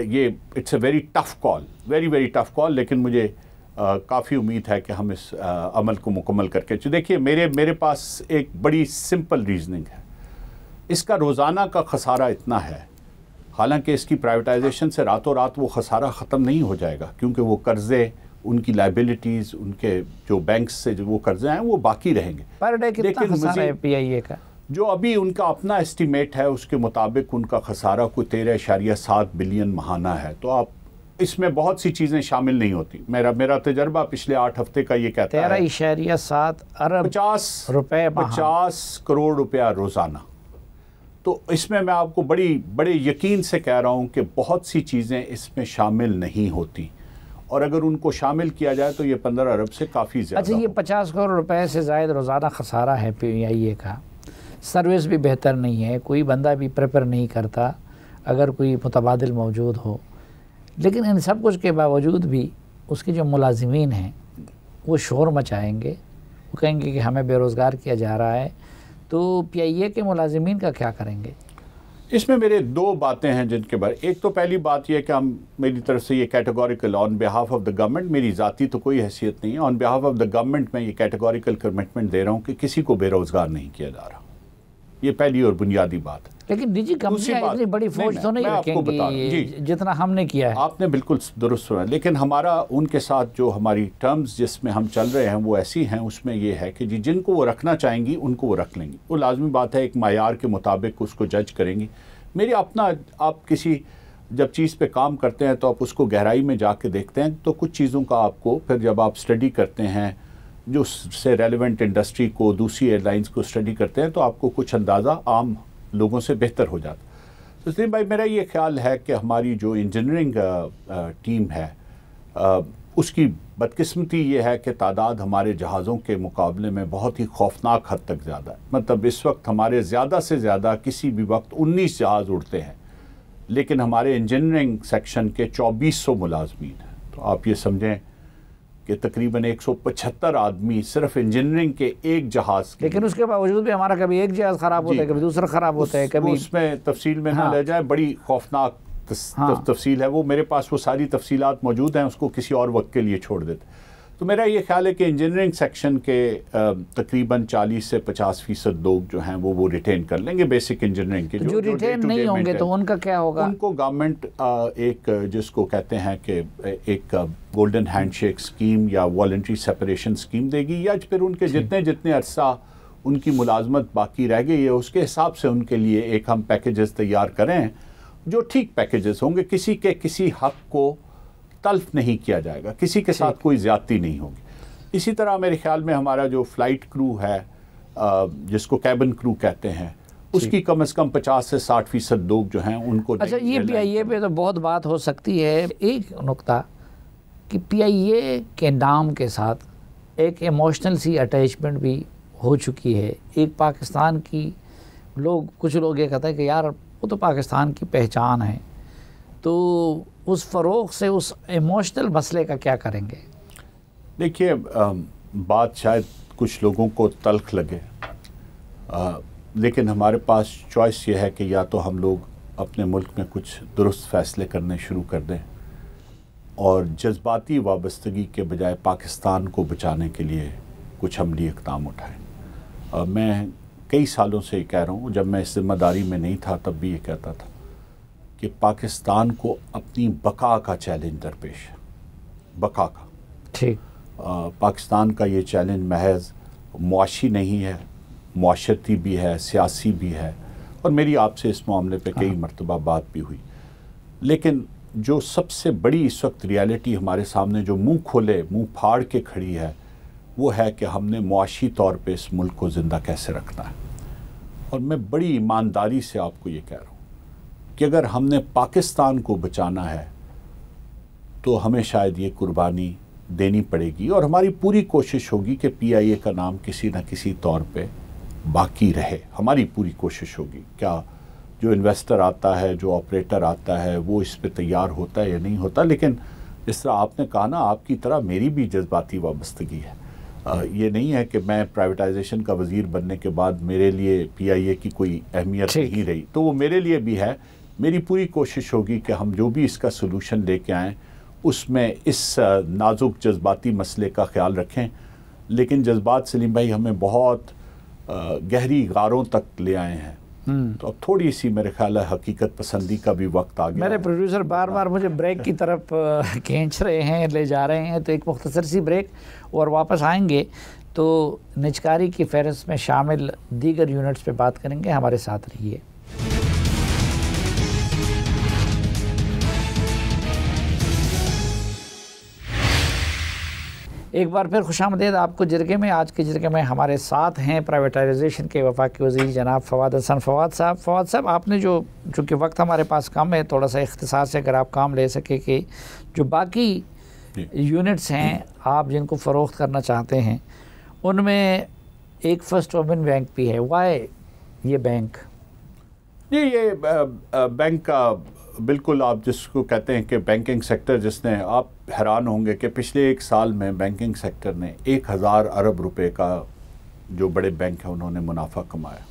ये it's a very tough call very very tough call लेकिन मुझे काफ़ी उम्मीद है कि हम इस आ, अमल को मुकम्मल करके देखिए मेरे मेरे पास एक बड़ी सिंपल रीजनिंग है इसका रोज़ाना का खसारा इतना है हालांकि इसकी प्राइवेटाइजेशन से रातों रात वो खसारा ख़त्म नहीं हो जाएगा क्योंकि वो कर्ज़े उनकी लाइबिलिटीज़ उनके जो बैंक से जो वो कर्जे हैं वो बाकी रहेंगे पर डे कितना पीआईए का जो अभी उनका अपना एस्टीमेट है उसके मुताबिक उनका खसारा को तेरह इशारिया सात बिलियन महाना है तो आप इसमें बहुत सी चीज़ें शामिल नहीं होती मेरा मेरा तजर्बा पिछले आठ हफ्ते का ये कहता है तेरह इशारिया सात अरब पचास रुपये पचास करोड़ रुपया रोज़ाना तो इसमें मैं आपको बड़ी बड़े यकीन से कह रहा हूँ कि बहुत सी चीज़ें इसमें शामिल नहीं होती और अगर उनको शामिल किया जाए तो ये पंद्रह अरब से काफ़ी ज़्यादा अच्छा ये पचास करोड़ रुपए से जायद रोज़ाना खसारा है पी आई ए का सर्विस भी बेहतर नहीं है कोई बंदा भी प्रेफर नहीं करता अगर कोई मुतबादल मौजूद हो लेकिन इन सब कुछ के बावजूद भी उसके जो मुलाजमीन हैं वो शोर मचाएँगे वो कहेंगे कि हमें बेरोज़गार किया जा रहा है तो पी आई ए के मुलाजमीन का क्या करेंगे इसमें मेरे दो बातें हैं जिनके बारे एक तो पहली बात यह कि हम मेरी तरफ से ये categorical on behalf of the government मेरी ज़ाती तो कोई हैसियत नहीं है on behalf of the government मैं ये कैटेगोरिकल कमिटमेंट दे रहा हूँ कि किसी को बेरोज़गार नहीं किया जा रहा ये पहली और बुनियादी बात है लेकिन निजी कंपनियां इतनी बड़ी फौज तो नहीं रखेंगी जितना हमने किया है आपने बिल्कुल दुरुस्त सुना लेकिन हमारा उनके साथ जो हमारी टर्म्स जिसमें हम चल रहे हैं वो ऐसी हैं उसमें ये है कि जी जिनको वो रखना चाहेंगी उनको वो रख लेंगी वो लाजमी बात है एक मैार के मुताबिक उसको जज करेंगी मेरी अपना आप किसी जब चीज़ पे काम करते हैं तो आप उसको गहराई में जाके देखते हैं तो कुछ चीज़ों का आपको फिर जब आप स्टडी करते हैं जो से रेलिवेंट इंडस्ट्री को दूसरी एयरलाइंस को स्टडी करते हैं तो आपको कुछ अंदाज़ा आम लोगों से बेहतर हो जाता तो इसलिए भाई मेरा ये ख्याल है कि हमारी जो इंजीनियरिंग टीम है आ, उसकी बदकिस्मती ये है कि तादाद हमारे जहाज़ों के मुकाबले में बहुत ही खौफनाक हद तक ज़्यादा है मतलब इस वक्त हमारे ज़्यादा से ज़्यादा किसी भी वक्त 19 जहाज़ उड़ते हैं लेकिन हमारे इंजीनियरिंग सेक्शन के 2400 मुलाजमीन हैं तो आप ये समझें कि तकरीबन 175 आदमी सिर्फ इंजीनियरिंग के एक जहाज लेकिन उसके बावजूद भी हमारा कभी एक जहाज खराब होता है कभी दूसरा खराब होता है कभी उसमें तफसील में हाँ। ना ले जाए बड़ी खौफनाक हाँ। तफसील है वो मेरे पास वो सारी तफसीत मौजूद हैं उसको किसी और वक्त के लिए छोड़ देते तो मेरा ये ख्याल है कि इंजीनियरिंग सेक्शन के तकरीबन 40 से 50 फीसद लोग जो हैं वो वो रिटेन कर लेंगे बेसिक इंजीनियरिंग के जो, जो रिटेन नहीं होंगे तो उनका क्या होगा उनको गवर्नमेंट एक जिसको कहते हैं कि एक गोल्डन हैंडशेक स्कीम या वॉल्ट्री सेपरेशन स्कीम देगी या फिर उनके जितने जितने अरसा उनकी मुलाजमत बाकी रह गई है उसके हिसाब से उनके लिए एक हम पैकेजेस तैयार करें जो ठीक पैकेजेस होंगे किसी के किसी हक को तल्फ नहीं किया जाएगा किसी के साथ कोई ज़्यादती नहीं होगी इसी तरह मेरे ख्याल में हमारा जो फ्लाइट क्रू है जिसको कैबिन क्रू कहते हैं उसकी कम से कम पचास से साठ फीसद लोग जो हैं उनको अच्छा ये पी आई ए पे तो बहुत बात हो सकती है एक नुकता कि पी आई ए के नाम के साथ एक इमोशनल सी अटैचमेंट भी हो चुकी है एक पाकिस्तान की लोग कुछ लोग ये कहते हैं कि यार वो तो पाकिस्तान की पहचान है तो उस फरोख से उस इमोशनल मसले का क्या करेंगे देखिए बात शायद कुछ लोगों को तलख लगे आ, लेकिन हमारे पास चॉइस ये है कि या तो हम लोग अपने मुल्क में कुछ दुरुस्त फैसले करने शुरू कर दें और जज्बाती वाबस्तगी के बजाय पाकिस्तान को बचाने के लिए कुछ अमली इकदाम उठाएं मैं कई सालों से कह रहा हूँ जब मैं इस जिम्मेदारी में नहीं था तब भी ये कहता था कि पाकिस्तान को अपनी बका का चैलेंज दरपेश है बका का ठीक पाकिस्तान का ये चैलेंज महज मुआशी नहीं है माशरती भी है सियासी भी है और मेरी आपसे इस मामले पे कई हाँ। मरतबा बात भी हुई लेकिन जो सबसे बड़ी इस वक्त रियलिटी हमारे सामने जो मुंह खोले मुंह फाड़ के खड़ी है वो है कि हमने मुआशी तौर पे इस मुल्क को ज़िंदा कैसे रखना है और मैं बड़ी ईमानदारी से आपको ये कह रहा हूँ कि अगर हमने पाकिस्तान को बचाना है तो हमें शायद ये कुर्बानी देनी पड़ेगी और हमारी पूरी कोशिश होगी कि पीआईए का नाम किसी न किसी तौर पे बाकी रहे हमारी पूरी कोशिश होगी क्या जो इन्वेस्टर आता है जो ऑपरेटर आता है वो इस पर तैयार होता है या नहीं होता लेकिन जिस तरह आपने कहा ना आपकी तरह मेरी भी जज्बाती वाबस्तगी है आ, ये नहीं है कि मैं प्राइवेटाइजेशन का वजीर बनने के बाद मेरे लिए पीआईए की कोई अहमियत नहीं रही तो वो मेरे लिए भी है मेरी पूरी कोशिश होगी कि हम जो भी इसका सलूशन लेके आएँ उसमें इस नाजुक जज्बाती मसले का ख्याल रखें लेकिन जज्बात सलीम भाई हमें बहुत गहरी गारों तक ले आए हैं हम्म। तो अब थोड़ी सी मेरे ख्याल है हकीकत पसंदी का भी वक्त आ गया मेरे प्रोड्यूसर बार बार मुझे ब्रेक की तरफ खींच रहे हैं ले जा रहे हैं तो एक मुख्तसर सी ब्रेक और वापस आएंगे तो निचकारी की फहरस्त में शामिल दीगर यूनिट्स पे बात करेंगे हमारे साथ रहिए एक बार फिर खुश आमदेद आपको जिरगे में आज के जरगे में हमारे साथ हैं प्राइवेटाइजेशन के वफाक वजी जनाब फवाद हसन फवाद साहब फवाद साहब आपने जो चूँकि वक्त हमारे पास कम है थोड़ा सा इख्तसार से अगर आप काम ले सके कि जो बाकी यूनिट्स हैं आप जिनको फ़रोख्त करना चाहते हैं उनमें एक फ़र्स्ट ओमिन बैंक भी है वाई ये बैंक जी ये बैंक का बिल्कुल आप जिसको कहते हैं कि बैंकिंग सेक्टर जिसने आप हैरान होंगे कि पिछले एक साल में बैंकिंग सेक्टर ने एक हज़ार अरब रुपए का जो बड़े बैंक हैं उन्होंने मुनाफा कमाया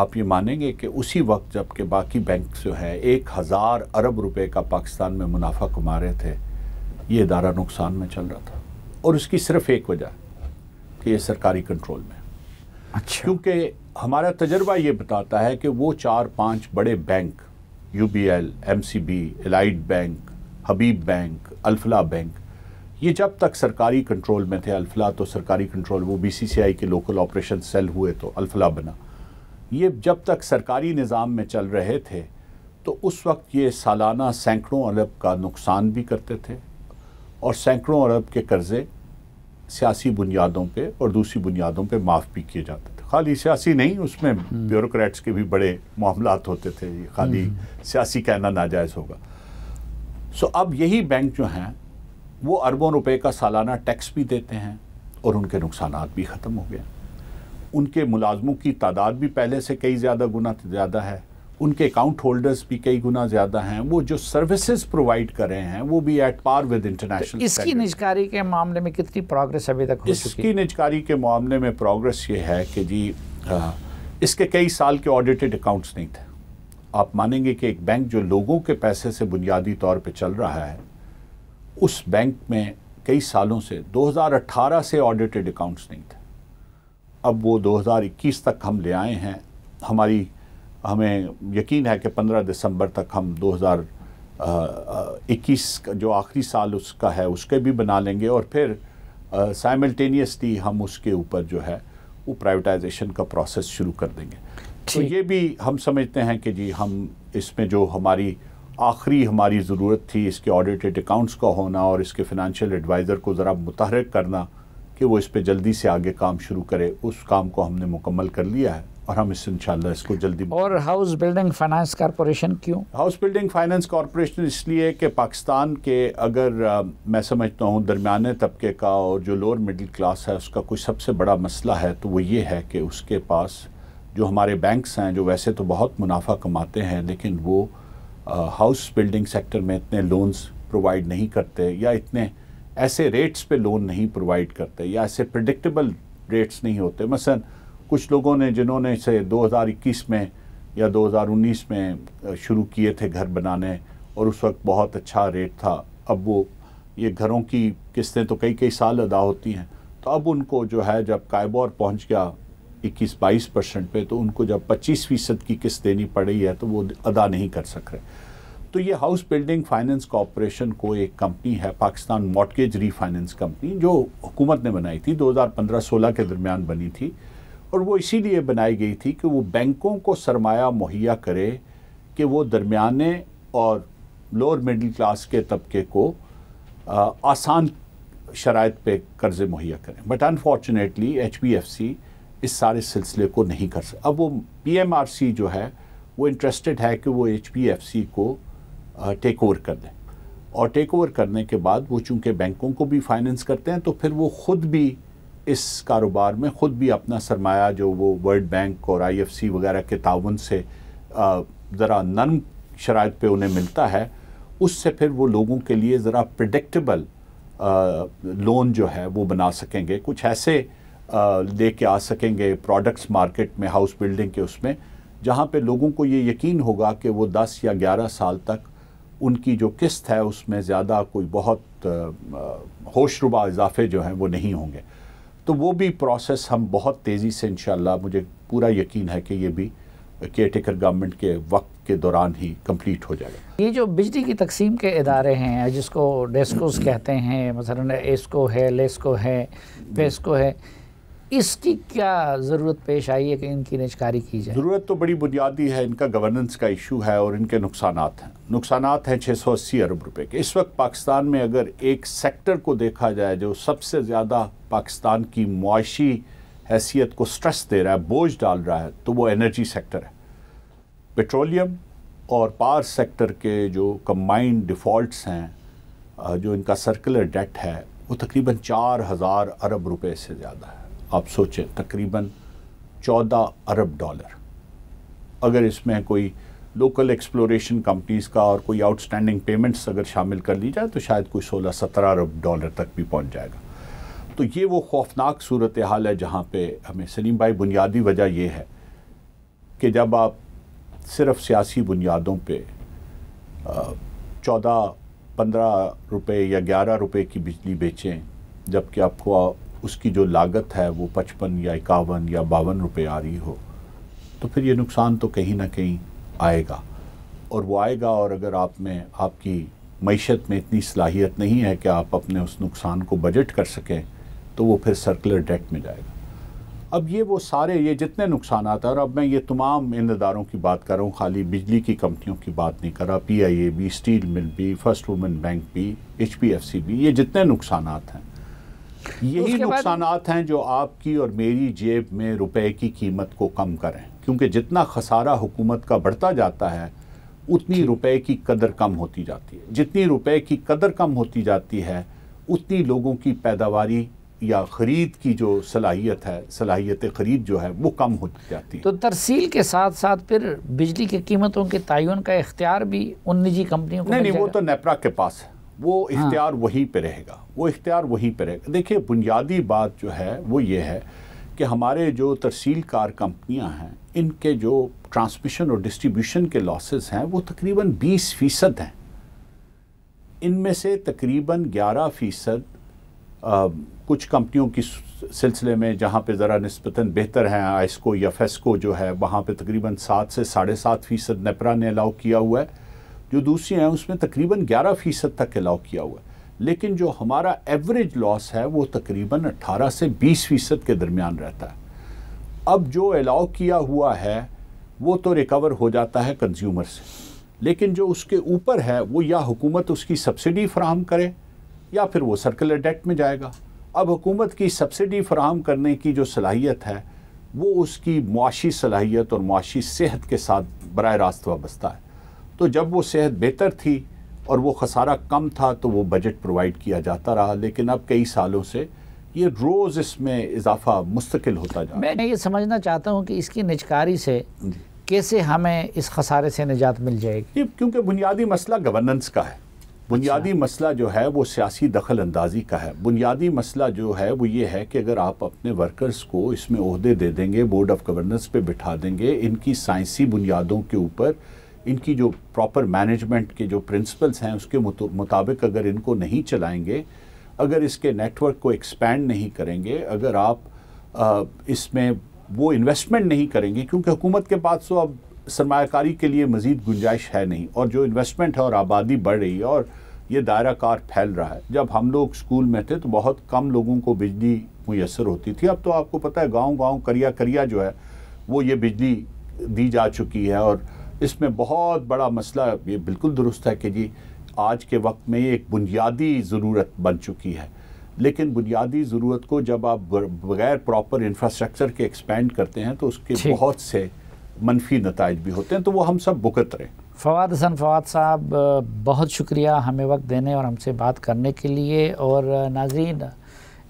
आप ये मानेंगे कि उसी वक्त जबकि बाकी बैंक जो हैं एक हज़ार अरब रुपए का पाकिस्तान में मुनाफा कमा रहे थे ये इदारा नुकसान में चल रहा था और उसकी सिर्फ एक वजह कि ये सरकारी कंट्रोल में अच्छा क्योंकि हमारा तजर्बा ये बताता है कि वो चार पांच बड़े bank U B L M C B allied bank Habib bank Alfalah bank ये जब तक सरकारी कंट्रोल में थे अल्फला तो सरकारी कंट्रोल वो बी सी सी आई के लोकल ऑपरेशन सेल हुए तो अल्फला बना ये जब तक सरकारी निज़ाम में चल रहे थे तो उस वक्त ये सालाना सैकड़ों अरब का नुकसान भी करते थे और सैकड़ों अरब के कर्ज़े सियासी बुनियादों पर और दूसरी बुनियादों पर माफ़ भी किए जाते खाली सियासी नहीं उसमें हम्म। ब्यूरोक्रेट्स के भी बड़े मामला होते थे खाली हम्म। सियासी कहना नाजायज़ होगा सो अब यही बैंक जो हैं वो अरबों रुपए का सालाना टैक्स भी देते हैं और उनके नुकसान भी ख़त्म हो गए उनके मुलाजमों की तादाद भी पहले से कई ज़्यादा गुना ज़्यादा है उनके अकाउंट होल्डर्स भी कई गुना ज़्यादा हैं वो जो सर्विसेज प्रोवाइड कर रहे हैं वो भी एट पार विद इंटरनेशनल इसकी निजकारी के मामले में कितनी प्रोग्रेस अभी तक हो इसकी निजकारी के मामले में प्रोग्रेस ये है कि जी आ, इसके कई साल के ऑडिटेड अकाउंट्स नहीं थे आप मानेंगे कि एक बैंक जो लोगों के पैसे से बुनियादी तौर पर चल रहा है उस बैंक में कई सालों से अट्ठारह से ऑडिटेड अकाउंट्स नहीं थे अब वो इक्कीस तक हम ले आए हैं हमारी हमें यकीन है कि 15 दिसंबर तक हम 2021 का जो आखिरी साल उसका है उसके भी बना लेंगे और फिर साइमल्टेनियसली हम उसके ऊपर जो है वो प्राइवेटाइजेशन का प्रोसेस शुरू कर देंगे तो ये भी हम समझते हैं कि जी हम इसमें जो हमारी आखिरी हमारी ज़रूरत थी इसके ऑडिटेड अकाउंट्स का होना और इसके फिनंशियल एडवाइज़र को ज़रा मुतहरक करना कि वो इस पर जल्दी से आगे काम शुरू करे उस काम को हमने मुकम्मल कर लिया है और हम इस इंशाल्लाह इसको जल्दी और हाउस बिल्डिंग फाइनेंस कॉरपोरेशन क्यों हाउस बिल्डिंग फाइनेंस कॉरपोरेशन इसलिए कि पाकिस्तान के अगर आ, मैं समझता हूँ दरमिया तबके का और जो लोअर मिडिल क्लास है उसका कोई सबसे बड़ा मसला है तो वो ये है कि उसके पास जो हमारे बैंक्स हैं जो वैसे तो बहुत मुनाफा कमाते हैं लेकिन वो हाउस बिल्डिंग सेक्टर में इतने लोन्स प्रोवाइड नहीं करते या इतने ऐसे रेट्स पे लोन नहीं प्रोवाइड करते या ऐसे प्रडिक्टेबल रेट्स नहीं होते मसलन कुछ लोगों ने जिन्होंने इसे 2021 में या 2019 में शुरू किए थे घर बनाने और उस वक्त बहुत अच्छा रेट था अब वो ये घरों की किस्तें तो कई कई साल अदा होती हैं तो अब उनको जो है जब कायबोर पहुंच गया 21 बाईस परसेंट पर तो उनको जब 25 फीसद की किस्त देनी पड़ी है तो वो अदा नहीं कर सक रहे तो ये हाउस बिल्डिंग फाइनेंस कॉरपोरेशन को एक कंपनी है पाकिस्तान मॉडगेज रीफाइनेंस कंपनी जो हुकूमत ने बनाई थी 2015-16 के दरमियान बनी थी और वो इसीलिए बनाई गई थी कि वो बैंकों को सरमाया मुहैया करे कि वो दरमियाने और लोअर मिडिल क्लास के तबके को आ, आसान शराइ पे कर्ज़े मुहैया करें but unfortunately H P F C इस सारे सिलसिले को नहीं कर सक अब वो पी एम आर सी जो है वो इंटरेस्टेड है कि वो एच पी एफ सी को टेक ओवर कर दें और टेक ओवर करने के बाद वो चूँकि बैंकों को भी फाइनेंस करते हैं तो फिर वो ख़ुद भी इस कारोबार में ख़ुद भी अपना सरमाया जो वो वर्ल्ड बैंक और आईएफसी वगैरह के ताउन से ज़रा नरम शराइ पे उन्हें मिलता है उससे फिर वो लोगों के लिए ज़रा प्रडिक्टबल लोन जो है वो बना सकेंगे कुछ ऐसे लेके आ सकेंगे प्रोडक्ट्स मार्केट में हाउस बिल्डिंग के उसमें जहाँ पे लोगों को ये यकीन होगा कि वो 10 या 11 साल तक उनकी जो किस्त है उसमें ज़्यादा कोई बहुत होशरुबा इजाफे जो हैं वो नहीं होंगे तो वो भी प्रोसेस हम बहुत तेज़ी से इन मुझे पूरा यकीन है कि ये भी केयर टेकर गवर्नमेंट के वक्त के दौरान ही कंप्लीट हो जाएगा ये जो बिजली की तकसीम के इदारे हैं जिसको डेस्कोस कहते हैं मसलन एस्को है लेस्को है पेस्को है इसकी क्या ज़रूरत पेश आई है कि इनकी निजकारी की जाए ज़रूरत तो बड़ी बुनियादी है इनका गवर्नेंस का इशू है और इनके नुकसान हैं नुकसान हैं छः सौ अस्सी अरब रुपए के इस वक्त पाकिस्तान में अगर एक सेक्टर को देखा जाए जो सबसे ज़्यादा पाकिस्तान की मुआशी हैसियत को स्ट्रेस दे रहा है बोझ डाल रहा है तो वो एनर्जी सेक्टर है पेट्रोलियम और पावर सेक्टर के जो कम्बाइंड डिफ़ॉल्ट्स हैं जो इनका सर्कुलर डेट है वो तकरीबन चार हज़ार अरब रुपये से ज़्यादा है आप सोचें तकरीबन 14 अरब डॉलर अगर इसमें कोई लोकल एक्सप्लोरेशन कंपनीज का और कोई आउटस्टैंडिंग पेमेंट्स अगर शामिल कर ली जाए तो शायद कोई 16-17 अरब डॉलर तक भी पहुंच जाएगा तो ये वो खौफनाक सूरत हाल है जहाँ पे हमें सलीम भाई बुनियादी वजह यह है कि जब आप सिर्फ सियासी बुनियादों पे चौदह पंद्रह रुपये या ग्यारह रुपये की बिजली बेचें जबकि आपको उसकी जो लागत है वो पचपन या इक्यावन या बावन रुपये आ रही हो तो फिर ये नुकसान तो कहीं ना कहीं आएगा और वो आएगा और अगर आप में आपकी मीशत में इतनी सलाहियत नहीं है कि आप अपने उस नुकसान को बजट कर सकें तो वो फिर सर्कुलर डेट में जाएगा अब ये वो सारे ये जितने नुकसान आते हैं और अब मैं ये तमाम इनदारों की बात कर रहा हूँ खाली बिजली की कंपनियों की बात नहीं कर रहा पी आई ए भी स्टील मिल भी फर्स्ट वुमेन बैंक भी एच पी एफ सी भी ये जितने नुकसान हैं यही नुकसान हैं जो आपकी और मेरी जेब में रुपए की कीमत को कम करें क्योंकि जितना खसारा हुकूमत का बढ़ता जाता है उतनी रुपए की कदर कम होती जाती है जितनी रुपए की कदर कम होती जाती है उतनी लोगों की पैदावारी या ख़रीद की जो सलाहियत है सलाहियत ख़रीद जो है वो कम होती जाती है तो तरसील के साथ साथ फिर बिजली की कीमतों के तयन का इख्तियार भी उन निजी कंपनियों को नहीं नहीं वो तो नेपरा के पास है वो हाँ। इख्तियार वहीं पे रहेगा वो इख्तियार वहीं पे रहेगा देखिए बुनियादी बात जो है वो ये है कि हमारे जो तरसील कार कंपनियाँ हैं इनके जो ट्रांसमिशन और डिस्ट्रीब्यूशन के लॉसेस हैं वो तकरीबन 20 फ़ीसद हैं इनमें से तकरीबन 11 फ़ीसद कुछ कंपनियों की सिलसिले में जहाँ पे ज़रा नस्बता बेहतर हैं आइस्को या फेस्को जो है वहाँ पे तकरीबन सात से साढ़े सात फ़ीसद नेपरा ने अलाउ किया हुआ है जो दूसरी हैं उसमें तकरीबन 11 फ़ीसद तक अलाउ किया हुआ है लेकिन जो हमारा एवरेज लॉस है वो तकरीबन 18 से 20 फ़ीसद के दरमियान रहता है अब जो अलाउ किया हुआ है वो तो रिकवर हो जाता है कंज्यूमर से लेकिन जो उसके ऊपर है वो या हुकूमत उसकी सब्सिडी फ्राहम करे या फिर वो सर्कुलर डेट में जाएगा अब हुकूमत की सब्सिडी फ्राहम करने की जो सलाहियत है वो उसकी मुआशी सलाहियत और मुआशी सेहत के साथ बर रास्त वाबस्ता है तो जब वो सेहत बेहतर थी और वो खसारा कम था तो वो बजट प्रोवाइड किया जाता रहा लेकिन अब कई सालों से ये रोज़ इसमें इजाफा मुस्तकिल होता जा मैं ये समझना चाहता हूँ कि इसकी निचकारी से कैसे हमें इस खसारे से निजात मिल जाएगी क्योंकि बुनियादी मसला गवर्नेंस का है बुनियादी अच्छा। मसला जो है वो सियासी दखल अंदाजी का है बुनियादी मसला जो है वो ये है कि अगर आप अपने वर्कर्स को इसमें अहदे दे देंगे बोर्ड ऑफ गवर्नेंस पे बिठा देंगे इनकी साइंसी बुनियादों के ऊपर इनकी जो प्रॉपर मैनेजमेंट के जो प्रिंसिपल्स हैं उसके मुताबिक अगर इनको नहीं चलाएंगे अगर इसके नेटवर्क को एक्सपैंड नहीं करेंगे अगर आप इसमें वो इन्वेस्टमेंट नहीं करेंगे क्योंकि हुकूमत के पास तो अब सरमाकारी के लिए मज़ीद गुंजाइश है नहीं और जो इन्वेस्टमेंट है और आबादी बढ़ रही है और ये दायरा कार फैल रहा है जब हम लोग स्कूल में थे तो बहुत कम लोगों को बिजली मैसर होती थी अब तो आपको पता है गांव गांव करिया करिया जो है वो ये बिजली दी जा चुकी है और इसमें बहुत बड़ा मसला ये बिल्कुल दुरुस्त है कि जी आज के वक्त में एक बुनियादी ज़रूरत बन चुकी है लेकिन बुनियादी ज़रूरत को जब आप बगैर प्रॉपर इंफ्रास्ट्रक्चर के एक्सपेंड करते हैं तो उसके बहुत से मनफी नतज भी होते हैं तो वो हम सब भुगत रहे फवाद हसन फवाद साहब बहुत शुक्रिया हमें वक्त देने और हमसे बात करने के लिए और नाजीन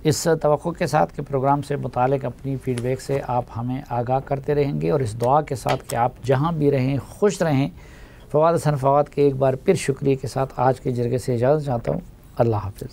इस तो के साथ के प्रोग्राम से मुतक अपनी फ़ीडबैक से आप हमें आगाह करते रहेंगे और इस दुआ के साथ कि आप जहाँ भी रहें खुश रहें फवाद हसन फवाद के एक बार फिर शुक्रिया के साथ आज के जरिए से इजाज़त चाहता हूँ अल्लाह हाफ़